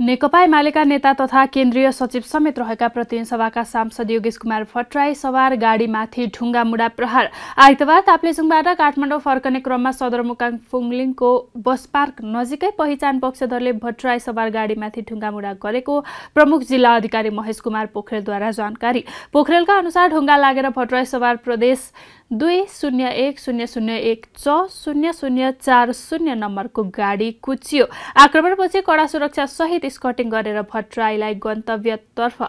नेकपा एमालेका नेता तथा केन्द्रीय सचिव समेत रहेका प्रतिनिधि सभाका सांसद योगेश कुमार भट्टराई सवार गाडीमाथि ढुङ्गा मुडा प्रहार आइतबार ताप्लेजुङबाट काठमाडौँ फर्कने क्रममा सदरमुकाम फुङलिङको बस पार्क नजिकै पहिचान पक्षधरले भट्टराई सवार गाडीमाथि ढुङ्गा मुडा गरेको प्रमुख जिल्ला अधिकारी महेश कुमार पोखरेलद्वारा जानकारी पोखरेलका अनुसार ढुङ्गा लागेर भट्टराई सवार प्रदेश दुई शून्य एक शून्य शून्य एक छ शून्य शून्य चार शून्य नम्बरको गाडी कुचियो आक्रमणपछि कडा सुरक्षा सहित स्कटिङ गरेर भट्टराईलाई गन्तव्यतर्फ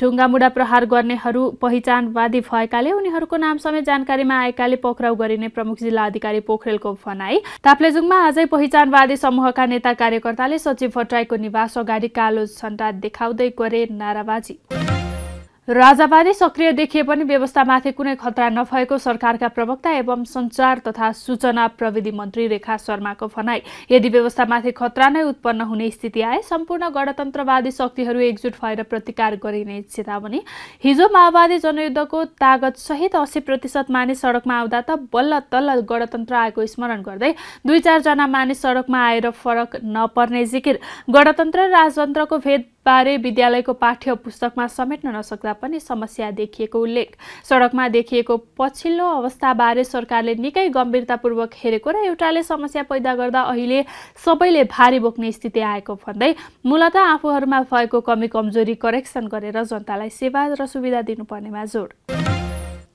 ढुङ्गामुढा प्रहार गर्नेहरू पहिचानवादी भएकाले उनीहरूको नाम समेत जानकारीमा आएकाले पक्राउ गरिने प्रमुख जिल्ला अधिकारी पोखरेलको भनाई ताप्लेजुङमा आजै पहिचानवादी समूहका नेता कार्यकर्ताले सचिव भट्टराईको निवास अगाडि कालो झण्डा देखाउँदै गरे नाराबाजी राजावादी सक्रिय देखिए पनि व्यवस्थामाथि कुनै खतरा नभएको सरकारका प्रवक्ता एवं सञ्चार तथा सूचना प्रविधि मन्त्री रेखा शर्माको भनाई यदि व्यवस्थामाथि खतरा नै उत्पन्न हुने स्थिति आए सम्पूर्ण गणतन्त्रवादी शक्तिहरू एकजुट भएर प्रतिकार गरिने चेतावनी हिजो माओवादी जनयुद्धको तागत सहित अस्सी प्रतिशत मानिस सडकमा आउँदा त बल्ल तल्ल गणतन्त्र आएको स्मरण गर्दै दुई चारजना मानिस सडकमा आएर फरक नपर्ने जिकिर गणतन्त्र र राजतन्त्रको भेद बारे विद्यालयको पाठ्य पुस्तकमा समेट्न नसक्दा पनि समस्या देखिएको उल्लेख सडकमा देखिएको पछिल्लो अवस्थाबारे सरकारले निकै गम्भीरतापूर्वक हेरेको र एउटाले समस्या पैदा गर्दा अहिले सबैले भारी बोक्ने स्थिति आएको भन्दै मूलत आफूहरूमा भएको कमी कमजोरी करेक्सन गरेर जनतालाई सेवा र सुविधा दिनुपर्नेमा जोड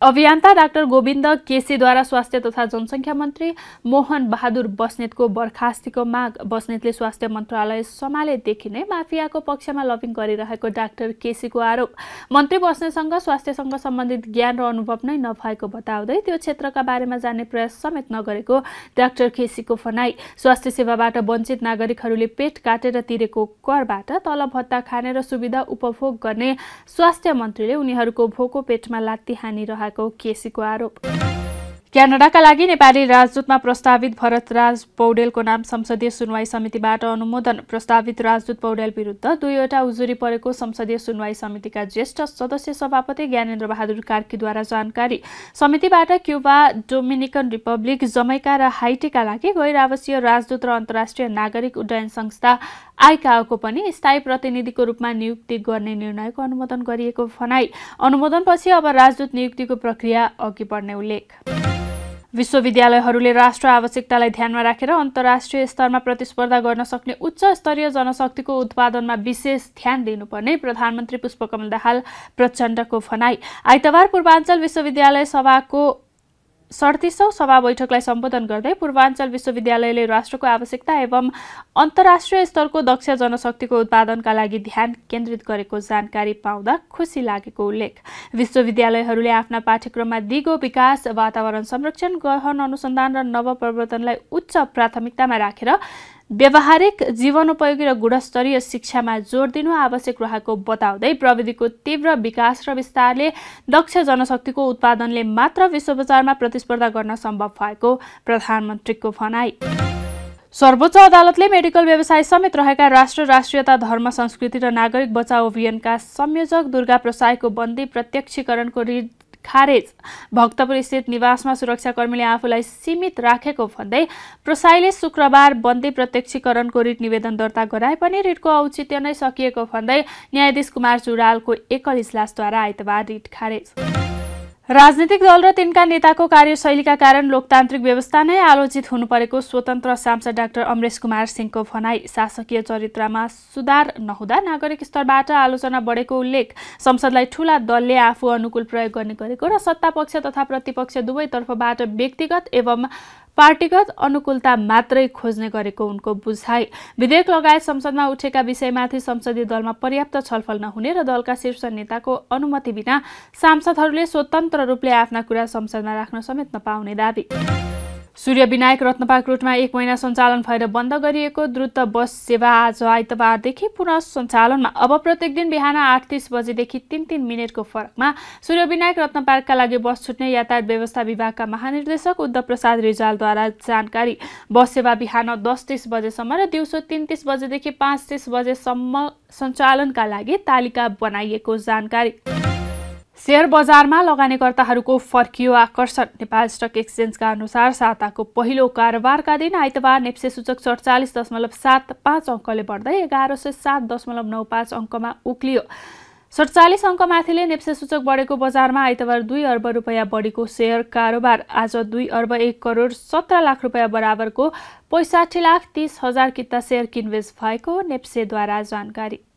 अभियन्ता डाक्टर गोविन्द केसीद्वारा स्वास्थ्य तथा जनसङ्ख्या मन्त्री मोहन बहादुर बस्नेतको बर्खास्तीको माग बस्नेतले स्वास्थ्य मन्त्रालय सम्हालेदेखि नै माफियाको पक्षमा लबिङ गरिरहेको डाक्टर केसीको आरोप मन्त्री बस्नेतसँग स्वास्थ्यसँग सम्बन्धित ज्ञान र अनुभव नै नभएको बताउँदै त्यो क्षेत्रका बारेमा जान्ने प्रयास समेत नगरेको डाक्टर केसीको फनाई स्वास्थ्य सेवाबाट वञ्चित नागरिकहरूले पेट काटेर तिरेको करबाट तल भत्ता खाने र सुविधा उपभोग गर्ने स्वास्थ्य मन्त्रीले उनीहरूको भोको पेटमा लात्ती हानिरहेको रहेको केसीको आरोप क्यानाडाका लागि नेपाली राजदूतमा प्रस्तावित भरतराज पौडेलको नाम संसदीय सुनवाई समितिबाट अनुमोदन प्रस्तावित राजदूत पौडेल विरुद्ध दुईवटा उजुरी परेको संसदीय सुनवाई समितिका ज्येष्ठ सदस्य सभापति ज्ञानेन्द्र बहादुर कार्कीद्वारा जानकारी समितिबाट क्युबा डोमिनिकन रिपब्लिक जमैका र हाइटीका लागि गैर आवासीय राजदूत र अन्तर्राष्ट्रिय नागरिक उड्डयन संस्था आइकाको पनि स्थायी प्रतिनिधिको रूपमा नियुक्ति गर्ने निर्णयको अनुमोदन गरिएको भनाई अनुमोदनपछि अब राजदूत नियुक्तिको प्रक्रिया अघि बढ्ने उल्लेख विश्वविद्यालयहरूले राष्ट्र आवश्यकतालाई ध्यानमा राखेर अन्तर्राष्ट्रिय स्तरमा प्रतिस्पर्धा गर्न सक्ने उच्च स्तरीय जनशक्तिको उत्पादनमा विशेष ध्यान दिनुपर्ने प्रधानमन्त्री पुष्पकमल दाहाल प्रचण्डको भनाई आइतबार पूर्वाञ्चल विश्वविद्यालय सभाको सडतिसौँ सभा बैठकलाई सम्बोधन गर्दै पूर्वाञ्चल विश्वविद्यालयले राष्ट्रको आवश्यकता एवं अन्तर्राष्ट्रिय स्तरको दक्ष जनशक्तिको उत्पादनका लागि ध्यान केन्द्रित गरेको जानकारी पाउँदा खुसी लागेको उल्लेख विश्वविद्यालयहरूले आफ्ना पाठ्यक्रममा दिगो विकास वातावरण संरक्षण गहन अनुसन्धान र नवप्रवर्तनलाई उच्च प्राथमिकतामा राखेर व्यावहारिक जीवनोपयोगी र गुणस्तरीय शिक्षामा जोड दिनु आवश्यक रहेको बताउँदै प्रविधिको तीव्र विकास र विस्तारले दक्ष जनशक्तिको उत्पादनले मात्र विश्व बजारमा प्रतिस्पर्धा गर्न सम्भव भएको प्रधानमन्त्रीको भनाई सर्वोच्च अदालतले मेडिकल व्यवसाय समेत रहेका राष्ट्र राष्ट्रियता धर्म संस्कृति र नागरिक बचाउ अभियानका संयोजक दुर्गा प्रसाईको बन्दी प्रत्यक्षीकरणको रिट खारेज भक्तपुर स्थित निवासमा सुरक्षाकर्मीले आफूलाई सीमित राखेको भन्दै प्रसाईले शुक्रबार बन्दी प्रत्यक्षीकरणको रिट निवेदन दर्ता गराए पनि रिटको औचित्य नै सकिएको भन्दै न्यायाधीश कुमार जुरालको एकल इजलासद्वारा आइतबार रिट खारेज राजनीतिक दल र तिनका नेताको कार्यशैलीका कारण लोकतान्त्रिक व्यवस्था नै आलोचित हुनु परेको स्वतन्त्र सांसद डाक्टर अमरेश कुमार सिंहको भनाई शासकीय चरित्रमा सुधार नहुँदा नागरिक स्तरबाट आलोचना बढेको उल्लेख संसदलाई ठूला दलले आफू अनुकूल प्रयोग गर्ने गरेको र सत्तापक्ष तथा प्रतिपक्ष दुवैतर्फबाट व्यक्तिगत एवं पार्टीगत अनुकूलता मात्रै खोज्ने गरेको उनको बुझाइ विधेयक लगायत संसदमा उठेका विषयमाथि संसदीय दलमा पर्याप्त छलफल नहुने र दलका शीर्ष नेताको अनुमति बिना सांसदहरूले स्वतन्त्र रूपले आफ्ना कुरा संसदमा राख्न समेत नपाउने दावी सूर्यविनायक रत्नपार्क रोडमा एक महिना सञ्चालन भएर बन्द गरिएको द्रुत बस सेवा आज आइतबारदेखि पुनः सञ्चालनमा अब प्रत्येक दिन बिहान आठ तिस बजेदेखि तिन तिन मिनटको फरकमा सूर्यविनायक रत्नपार्कका लागि बस छुट्ने यातायात व्यवस्था विभागका महानिर्देशक उद्धव प्रसाद रिजालद्वारा जानकारी बस सेवा बिहान दस तिस बजेसम्म र दिउँसो तिन तिस बजेदेखि पाँच तिस बजेसम्म सञ्चालनका लागि तालिका बनाइएको जानकारी सेयर बजारमा लगानीकर्ताहरूको फर्कियो आकर्षण नेपाल स्टक एक्सचेन्जका अनुसार साताको पहिलो कारोबारका दिन आइतबार नेप्से सूचक सडचालिस दशमलव सात पाँच अङ्कले बढ्दै एघार सय सात दशमलव नौ पाँच अङ्कमा उक्लियो सडचालिस अङ्कमाथिले नेप्से सूचक बढेको बजारमा आइतबार दुई अर्ब रुपियाँ बढेको सेयर कारोबार आज दुई अर्ब एक करोड सत्र लाख रुपियाँ बराबरको पैँसाठी लाख तिस हजार किता सेयर किनबेच भएको नेप्सेद्वारा जानकारी